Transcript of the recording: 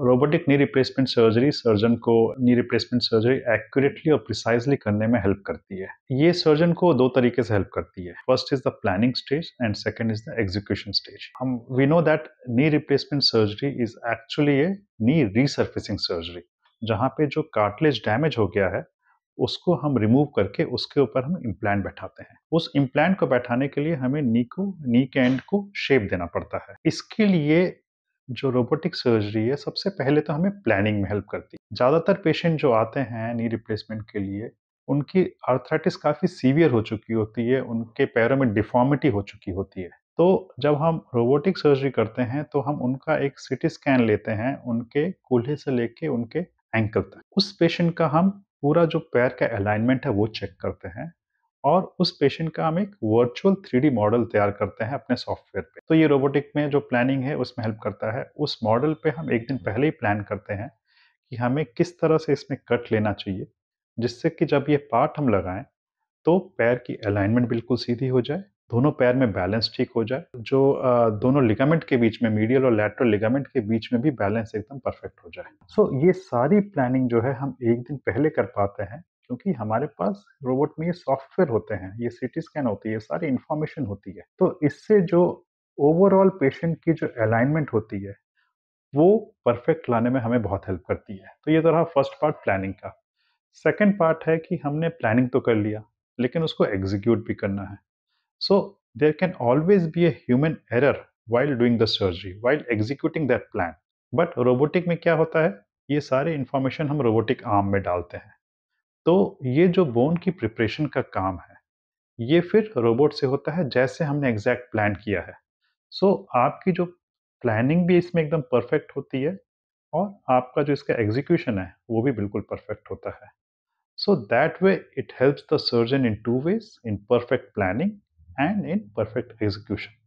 robotic knee replacement surgery surgeon को knee replacement surgery accurately और precisely करने में हेल्प करती है ये सर्जन को दो तरीके से हेल्प करती है first is the planning stage and second is the execution stage हम we know that knee replacement surgery is actually a knee resurfacing surgery जहाँ पे जो कार्टलेज डैमेज हो गया है उसको हम रिमूव करके उसके ऊपर हम इम्प्लांट बैठाते हैं उस इम्प्लांट को बैठाने के लिए हमें नी को नी के एंड को शेप देना पड़ता है इसके लिए जो रोबोटिक सर्जरी है सबसे पहले तो हमें प्लानिंग में हेल्प करती है ज़्यादातर पेशेंट जो आते हैं नी रिप्लेसमेंट के लिए उनकी आर्थराइटिस काफ़ी सीवियर हो चुकी होती है उनके पैरों में डिफॉर्मिटी हो चुकी होती है तो जब हम रोबोटिक सर्जरी करते हैं तो हम उनका एक सिटी स्कैन लेते हैं उनके कूल्हे से लेके उनके एंकल तक उस पेशेंट का हम पूरा जो पैर का अलाइनमेंट है वो चेक करते हैं और उस पेशेंट का हम एक वर्चुअल थ्री मॉडल तैयार करते हैं अपने सॉफ्टवेयर पे तो ये रोबोटिक में जो प्लानिंग है उसमें हेल्प करता है उस मॉडल पे हम एक दिन पहले ही प्लान करते हैं कि हमें किस तरह से इसमें कट लेना चाहिए जिससे कि जब ये पार्ट हम लगाएं तो पैर की अलाइनमेंट बिल्कुल सीधी हो जाए दोनों पैर में बैलेंस ठीक हो जाए जो दोनों लिगामेंट के बीच में मीडियल और लेटरल लिगामेंट के बीच में भी बैलेंस एकदम परफेक्ट हो जाए सो so, ये सारी प्लानिंग जो है हम एक दिन पहले कर पाते हैं क्योंकि हमारे पास रोबोट में ये सॉफ्टवेयर होते हैं ये सिटी स्कैन होती है सारी इन्फॉर्मेशन होती है तो इससे जो ओवरऑल पेशेंट की जो अलाइनमेंट होती है वो परफेक्ट लाने में हमें बहुत हेल्प करती है तो ये तो रहा फर्स्ट पार्ट प्लानिंग का सेकेंड पार्ट है कि हमने प्लानिंग तो कर लिया लेकिन उसको एग्जीक्यूट भी करना है so there can always be a human error while doing the surgery while executing that plan but robotic में क्या होता है ये सारे इन्फॉर्मेशन हम रोबोटिक आर्म में डालते हैं तो ये जो बोन की प्रिपरेशन का काम है ये फिर रोबोट से होता है जैसे हमने एग्जैक्ट प्लान किया है सो so, आपकी जो प्लानिंग भी इसमें एकदम परफेक्ट होती है और आपका जो इसका एग्जीक्यूशन है वो भी बिल्कुल परफेक्ट होता है so that way it helps the surgeon in two ways in perfect planning and in perfect execution